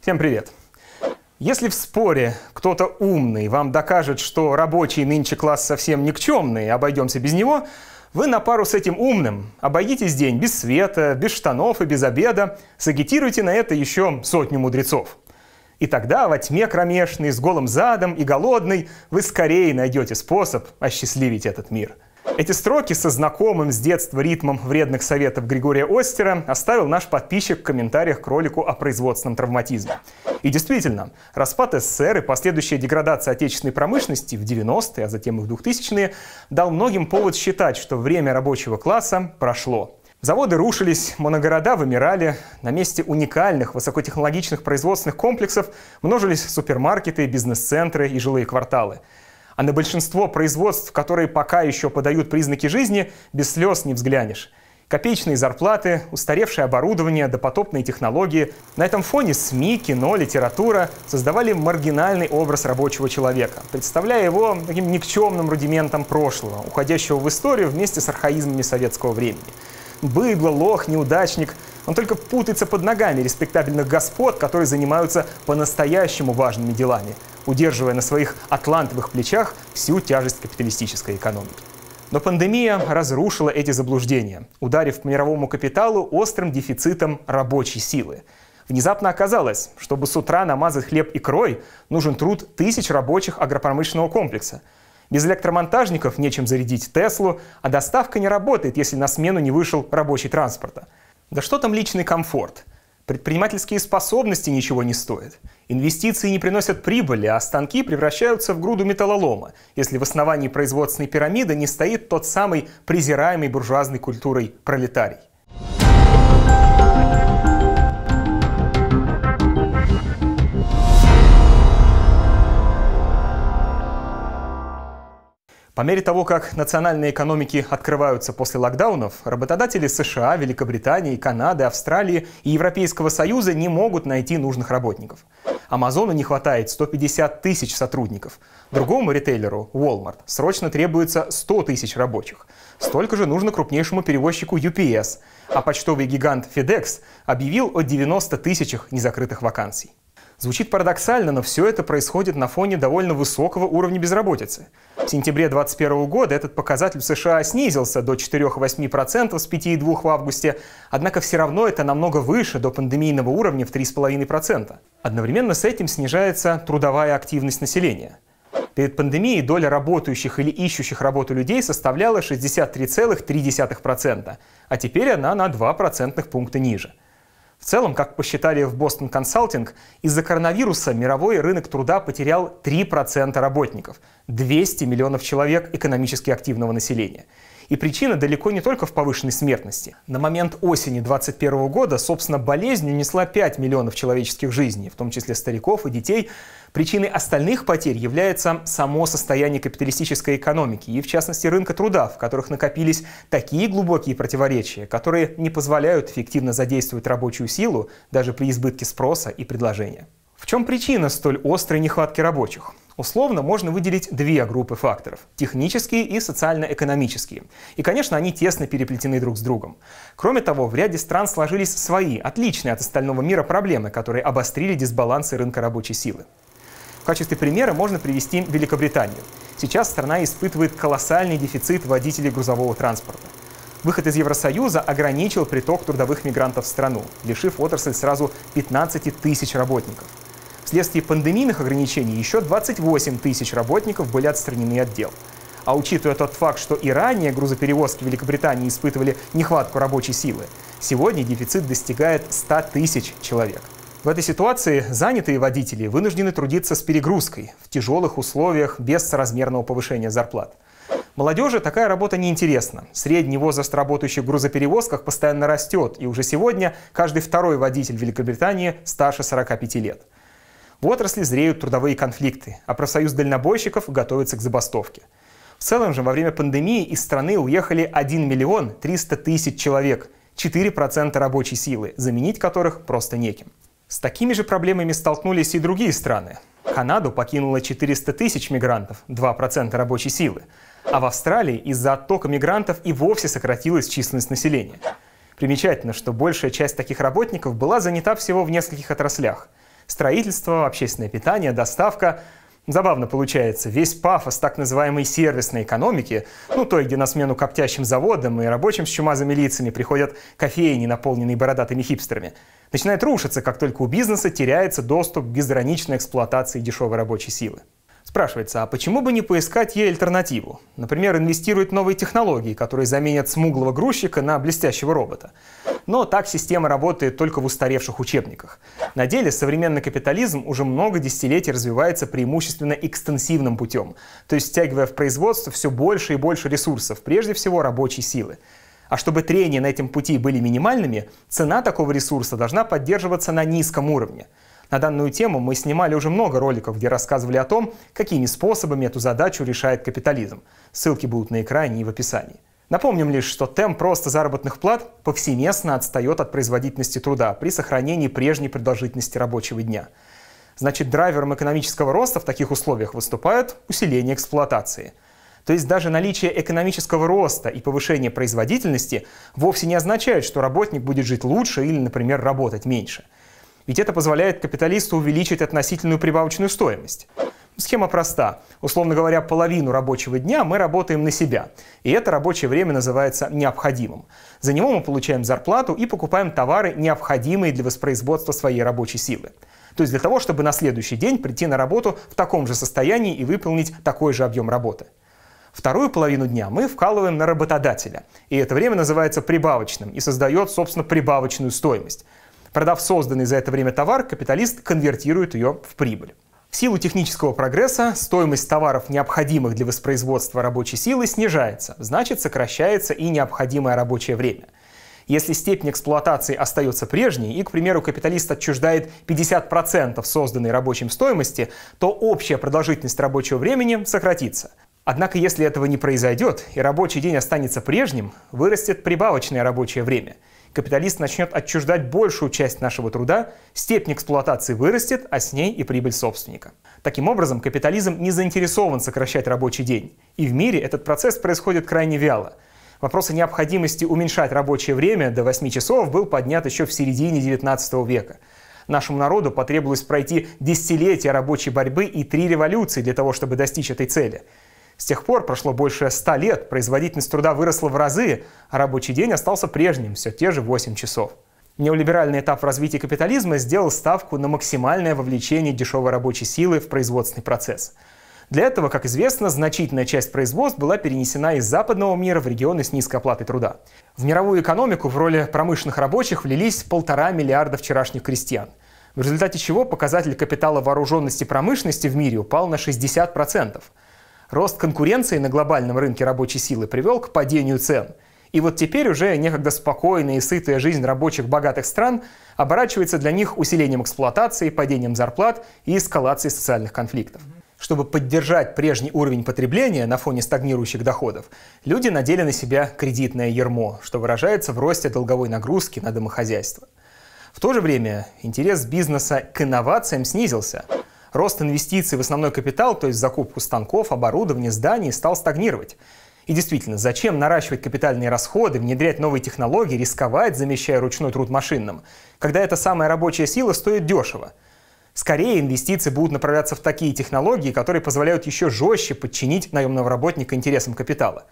Всем привет! Если в споре кто-то умный вам докажет, что рабочий нынче класс совсем никчемный, обойдемся без него, вы на пару с этим умным обойдитесь день без света, без штанов и без обеда, сагитируйте на это еще сотню мудрецов. И тогда во тьме кромешной, с голым задом и голодной вы скорее найдете способ осчастливить этот мир – эти строки со знакомым с детства ритмом вредных советов Григория Остера оставил наш подписчик в комментариях к ролику о производственном травматизме. И действительно, распад СССР и последующая деградация отечественной промышленности в 90-е, а затем и в 2000-е, дал многим повод считать, что время рабочего класса прошло. Заводы рушились, моногорода вымирали, на месте уникальных высокотехнологичных производственных комплексов множились супермаркеты, бизнес-центры и жилые кварталы – а на большинство производств, которые пока еще подают признаки жизни, без слез не взглянешь. Копеечные зарплаты, устаревшее оборудование, допотопные технологии. На этом фоне СМИ, кино, литература создавали маргинальный образ рабочего человека, представляя его таким никчемным рудиментом прошлого, уходящего в историю вместе с архаизмами советского времени. Быдло, лох, неудачник. Он только путается под ногами респектабельных господ, которые занимаются по-настоящему важными делами – удерживая на своих атлантовых плечах всю тяжесть капиталистической экономики. Но пандемия разрушила эти заблуждения, ударив по мировому капиталу острым дефицитом рабочей силы. Внезапно оказалось, чтобы с утра намазать хлеб икрой, нужен труд тысяч рабочих агропромышленного комплекса. Без электромонтажников нечем зарядить Теслу, а доставка не работает, если на смену не вышел рабочий транспорта. Да что там личный комфорт – Предпринимательские способности ничего не стоят. Инвестиции не приносят прибыли, а станки превращаются в груду металлолома, если в основании производственной пирамиды не стоит тот самый презираемый буржуазной культурой пролетарий. По мере того, как национальные экономики открываются после локдаунов, работодатели США, Великобритании, Канады, Австралии и Европейского Союза не могут найти нужных работников. Амазону не хватает 150 тысяч сотрудников. Другому ритейлеру, Walmart, срочно требуется 100 тысяч рабочих. Столько же нужно крупнейшему перевозчику UPS, а почтовый гигант FedEx объявил о 90 тысячах незакрытых вакансий. Звучит парадоксально, но все это происходит на фоне довольно высокого уровня безработицы. В сентябре 2021 года этот показатель в США снизился до 4,8% с 5,2% в августе, однако все равно это намного выше до пандемийного уровня в 3,5%. Одновременно с этим снижается трудовая активность населения. Перед пандемией доля работающих или ищущих работу людей составляла 63,3%, а теперь она на 2 процентных пункта ниже – в целом, как посчитали в Boston Consulting, из-за коронавируса мировой рынок труда потерял 3% работников, 200 миллионов человек экономически активного населения – и причина далеко не только в повышенной смертности. На момент осени 2021 года, собственно, болезнь унесла 5 миллионов человеческих жизней, в том числе стариков и детей. Причиной остальных потерь является само состояние капиталистической экономики и, в частности, рынка труда, в которых накопились такие глубокие противоречия, которые не позволяют эффективно задействовать рабочую силу даже при избытке спроса и предложения. В чем причина столь острой нехватки рабочих? Условно можно выделить две группы факторов – технические и социально-экономические. И, конечно, они тесно переплетены друг с другом. Кроме того, в ряде стран сложились свои, отличные от остального мира проблемы, которые обострили дисбалансы рынка рабочей силы. В качестве примера можно привести Великобританию. Сейчас страна испытывает колоссальный дефицит водителей грузового транспорта. Выход из Евросоюза ограничил приток трудовых мигрантов в страну, лишив отрасль сразу 15 тысяч работников. Вследствие пандемийных ограничений еще 28 тысяч работников были отстранены от дел. А учитывая тот факт, что и ранее грузоперевозки Великобритании испытывали нехватку рабочей силы, сегодня дефицит достигает 100 тысяч человек. В этой ситуации занятые водители вынуждены трудиться с перегрузкой, в тяжелых условиях, без соразмерного повышения зарплат. Молодежи такая работа неинтересна. Средний возраст работающих в грузоперевозках постоянно растет, и уже сегодня каждый второй водитель Великобритании старше 45 лет. В отрасли зреют трудовые конфликты, а профсоюз дальнобойщиков готовится к забастовке. В целом же во время пандемии из страны уехали 1 миллион 300 тысяч человек, 4% рабочей силы, заменить которых просто неким. С такими же проблемами столкнулись и другие страны. Канаду покинуло 400 тысяч мигрантов, 2% рабочей силы. А в Австралии из-за оттока мигрантов и вовсе сократилась численность населения. Примечательно, что большая часть таких работников была занята всего в нескольких отраслях – Строительство, общественное питание, доставка. Забавно получается, весь пафос так называемой сервисной экономики, ну той, где на смену коптящим заводам и рабочим с чумазыми лицами приходят кофейни, наполненные бородатыми хипстерами, начинает рушиться, как только у бизнеса теряется доступ к безграничной эксплуатации дешевой рабочей силы. Спрашивается, а почему бы не поискать ей альтернативу? Например, инвестировать в новые технологии, которые заменят смуглого грузчика на блестящего робота. Но так система работает только в устаревших учебниках. На деле современный капитализм уже много десятилетий развивается преимущественно экстенсивным путем, то есть стягивая в производство все больше и больше ресурсов, прежде всего рабочей силы. А чтобы трения на этом пути были минимальными, цена такого ресурса должна поддерживаться на низком уровне – на данную тему мы снимали уже много роликов, где рассказывали о том, какими способами эту задачу решает капитализм. Ссылки будут на экране и в описании. Напомним лишь, что темп роста заработных плат повсеместно отстает от производительности труда при сохранении прежней продолжительности рабочего дня. Значит, драйвером экономического роста в таких условиях выступает усиление эксплуатации. То есть даже наличие экономического роста и повышение производительности вовсе не означает, что работник будет жить лучше или, например, работать меньше – ведь это позволяет капиталисту увеличить относительную прибавочную стоимость. Схема проста. Условно говоря, половину рабочего дня мы работаем на себя. И это рабочее время называется необходимым. За него мы получаем зарплату и покупаем товары, необходимые для воспроизводства своей рабочей силы. То есть для того, чтобы на следующий день прийти на работу в таком же состоянии и выполнить такой же объем работы. Вторую половину дня мы вкалываем на работодателя. И это время называется прибавочным и создает, собственно, прибавочную стоимость. Продав созданный за это время товар, капиталист конвертирует ее в прибыль. В силу технического прогресса стоимость товаров, необходимых для воспроизводства рабочей силы, снижается, значит сокращается и необходимое рабочее время. Если степень эксплуатации остается прежней, и, к примеру, капиталист отчуждает 50% созданной рабочим стоимости, то общая продолжительность рабочего времени сократится. Однако, если этого не произойдет, и рабочий день останется прежним, вырастет прибавочное рабочее время – Капиталист начнет отчуждать большую часть нашего труда, степень эксплуатации вырастет, а с ней и прибыль собственника. Таким образом, капитализм не заинтересован сокращать рабочий день. И в мире этот процесс происходит крайне вяло. Вопрос о необходимости уменьшать рабочее время до 8 часов был поднят еще в середине 19 века. Нашему народу потребовалось пройти десятилетия рабочей борьбы и три революции для того, чтобы достичь этой цели – с тех пор прошло больше 100 лет, производительность труда выросла в разы, а рабочий день остался прежним, все те же 8 часов. Неолиберальный этап развития капитализма сделал ставку на максимальное вовлечение дешевой рабочей силы в производственный процесс. Для этого, как известно, значительная часть производств была перенесена из западного мира в регионы с низкой оплатой труда. В мировую экономику в роли промышленных рабочих влились полтора миллиарда вчерашних крестьян, в результате чего показатель капитала вооруженности промышленности в мире упал на 60%. Рост конкуренции на глобальном рынке рабочей силы привел к падению цен. И вот теперь уже некогда спокойная и сытая жизнь рабочих богатых стран оборачивается для них усилением эксплуатации, падением зарплат и эскалацией социальных конфликтов. Чтобы поддержать прежний уровень потребления на фоне стагнирующих доходов, люди надели на себя кредитное ермо, что выражается в росте долговой нагрузки на домохозяйство. В то же время интерес бизнеса к инновациям снизился – Рост инвестиций в основной капитал, то есть закупку станков, оборудования, зданий, стал стагнировать. И действительно, зачем наращивать капитальные расходы, внедрять новые технологии, рисковать, замещая ручной труд машинным, когда эта самая рабочая сила стоит дешево? Скорее инвестиции будут направляться в такие технологии, которые позволяют еще жестче подчинить наемного работника интересам капитала.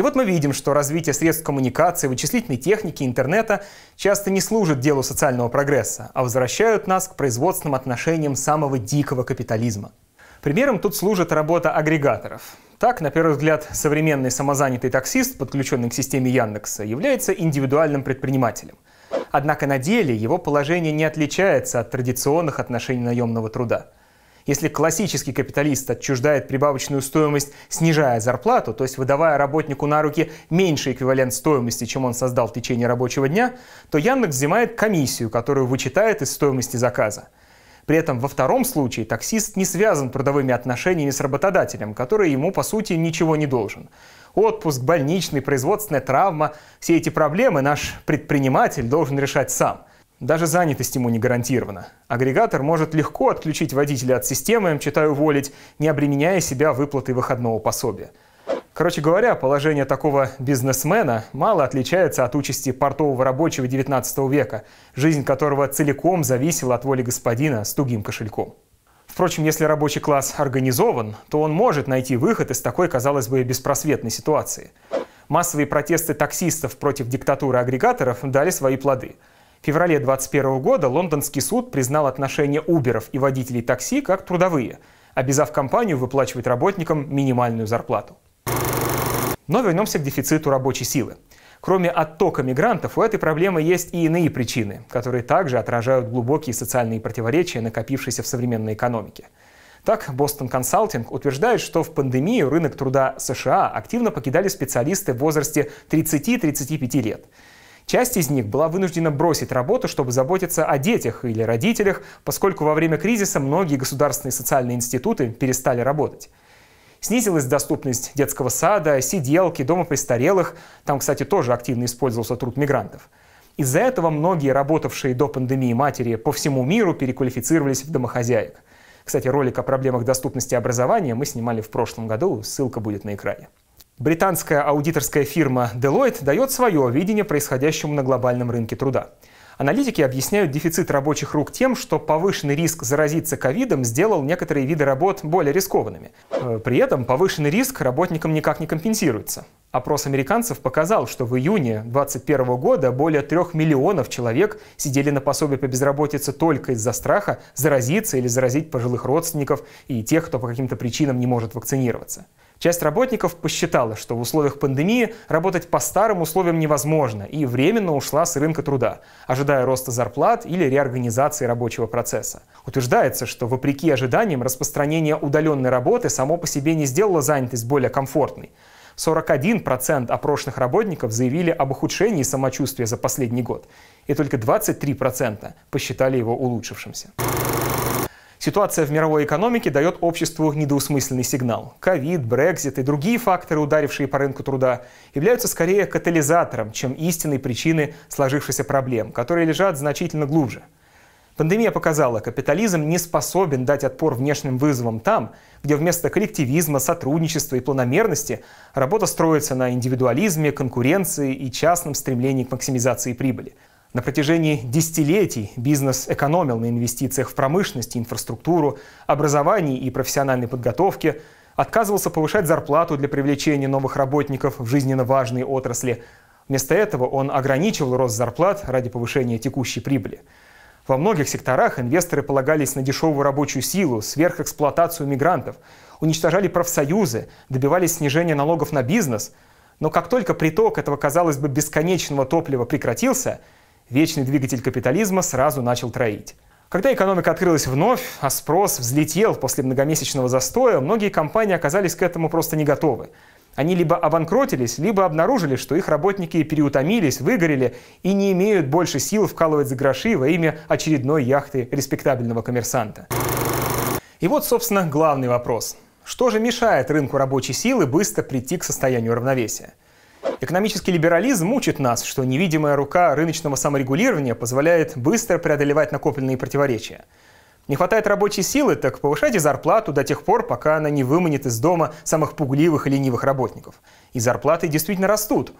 И вот мы видим, что развитие средств коммуникации, вычислительной техники, интернета часто не служит делу социального прогресса, а возвращают нас к производственным отношениям самого дикого капитализма. Примером тут служит работа агрегаторов. Так, на первый взгляд, современный самозанятый таксист, подключенный к системе Яндекса, является индивидуальным предпринимателем. Однако на деле его положение не отличается от традиционных отношений наемного труда. Если классический капиталист отчуждает прибавочную стоимость, снижая зарплату, то есть выдавая работнику на руки меньший эквивалент стоимости, чем он создал в течение рабочего дня, то Яндекс взимает комиссию, которую вычитает из стоимости заказа. При этом во втором случае таксист не связан трудовыми отношениями с работодателем, который ему, по сути, ничего не должен. Отпуск, больничный, производственная травма – все эти проблемы наш предприниматель должен решать сам – даже занятость ему не гарантирована. Агрегатор может легко отключить водителя от системы, читаю уволить, не обременяя себя выплатой выходного пособия. Короче говоря, положение такого бизнесмена мало отличается от участи портового рабочего XIX века, жизнь которого целиком зависела от воли господина с тугим кошельком. Впрочем, если рабочий класс организован, то он может найти выход из такой, казалось бы, беспросветной ситуации. Массовые протесты таксистов против диктатуры агрегаторов дали свои плоды – в феврале 2021 года лондонский суд признал отношения уберов и водителей такси как трудовые, обязав компанию выплачивать работникам минимальную зарплату. Но вернемся к дефициту рабочей силы. Кроме оттока мигрантов, у этой проблемы есть и иные причины, которые также отражают глубокие социальные противоречия, накопившиеся в современной экономике. Так, Boston Consulting утверждает, что в пандемию рынок труда США активно покидали специалисты в возрасте 30-35 лет. Часть из них была вынуждена бросить работу, чтобы заботиться о детях или родителях, поскольку во время кризиса многие государственные социальные институты перестали работать. Снизилась доступность детского сада, сиделки, дома престарелых. Там, кстати, тоже активно использовался труд мигрантов. Из-за этого многие работавшие до пандемии матери по всему миру переквалифицировались в домохозяек. Кстати, ролик о проблемах доступности образования мы снимали в прошлом году, ссылка будет на экране. Британская аудиторская фирма Deloitte дает свое видение происходящему на глобальном рынке труда. Аналитики объясняют дефицит рабочих рук тем, что повышенный риск заразиться ковидом сделал некоторые виды работ более рискованными. Э, при этом повышенный риск работникам никак не компенсируется. Опрос американцев показал, что в июне 2021 года более трех миллионов человек сидели на пособие по безработице только из-за страха заразиться или заразить пожилых родственников и тех, кто по каким-то причинам не может вакцинироваться. Часть работников посчитала, что в условиях пандемии работать по старым условиям невозможно и временно ушла с рынка труда, ожидая роста зарплат или реорганизации рабочего процесса. Утверждается, что вопреки ожиданиям распространение удаленной работы само по себе не сделало занятость более комфортной. 41% опрошенных работников заявили об ухудшении самочувствия за последний год, и только 23% посчитали его улучшившимся. Ситуация в мировой экономике дает обществу недоусмысленный сигнал. Ковид, Брекзит и другие факторы, ударившие по рынку труда, являются скорее катализатором, чем истинной причиной сложившихся проблем, которые лежат значительно глубже – Пандемия показала, капитализм не способен дать отпор внешним вызовам там, где вместо коллективизма, сотрудничества и планомерности работа строится на индивидуализме, конкуренции и частном стремлении к максимизации прибыли. На протяжении десятилетий бизнес экономил на инвестициях в промышленность, инфраструктуру, образование и профессиональной подготовке, отказывался повышать зарплату для привлечения новых работников в жизненно важные отрасли. Вместо этого он ограничивал рост зарплат ради повышения текущей прибыли. Во многих секторах инвесторы полагались на дешевую рабочую силу, сверхэксплуатацию мигрантов, уничтожали профсоюзы, добивались снижения налогов на бизнес. Но как только приток этого, казалось бы, бесконечного топлива прекратился, вечный двигатель капитализма сразу начал троить. Когда экономика открылась вновь, а спрос взлетел после многомесячного застоя, многие компании оказались к этому просто не готовы. Они либо обанкротились, либо обнаружили, что их работники переутомились, выгорели и не имеют больше сил вкалывать за гроши во имя очередной яхты респектабельного коммерсанта. И вот, собственно, главный вопрос. Что же мешает рынку рабочей силы быстро прийти к состоянию равновесия? Экономический либерализм мучит нас, что невидимая рука рыночного саморегулирования позволяет быстро преодолевать накопленные противоречия – не хватает рабочей силы, так повышайте зарплату до тех пор, пока она не выманит из дома самых пугливых и ленивых работников. И зарплаты действительно растут.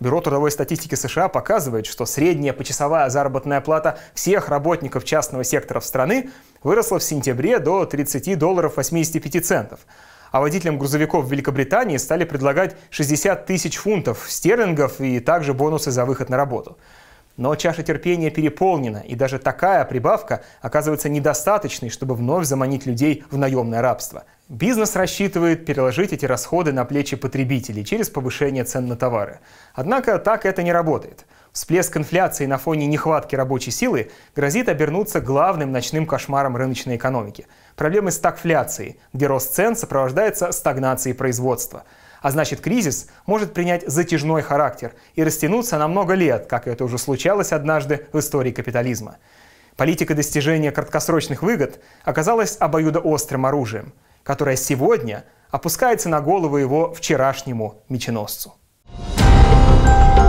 Бюро трудовой статистики США показывает, что средняя почасовая заработная плата всех работников частного сектора в страны выросла в сентябре до 30 долларов 85 центов. А водителям грузовиков в Великобритании стали предлагать 60 тысяч фунтов стерлингов и также бонусы за выход на работу. Но чаша терпения переполнена, и даже такая прибавка оказывается недостаточной, чтобы вновь заманить людей в наемное рабство. Бизнес рассчитывает переложить эти расходы на плечи потребителей через повышение цен на товары. Однако так это не работает – Всплеск инфляции на фоне нехватки рабочей силы грозит обернуться главным ночным кошмаром рыночной экономики. Проблемы стагфляции, где рост цен сопровождается стагнацией производства. А значит, кризис может принять затяжной характер и растянуться на много лет, как это уже случалось однажды в истории капитализма. Политика достижения краткосрочных выгод оказалась обоюдоострым оружием, которое сегодня опускается на голову его вчерашнему меченосцу. thank you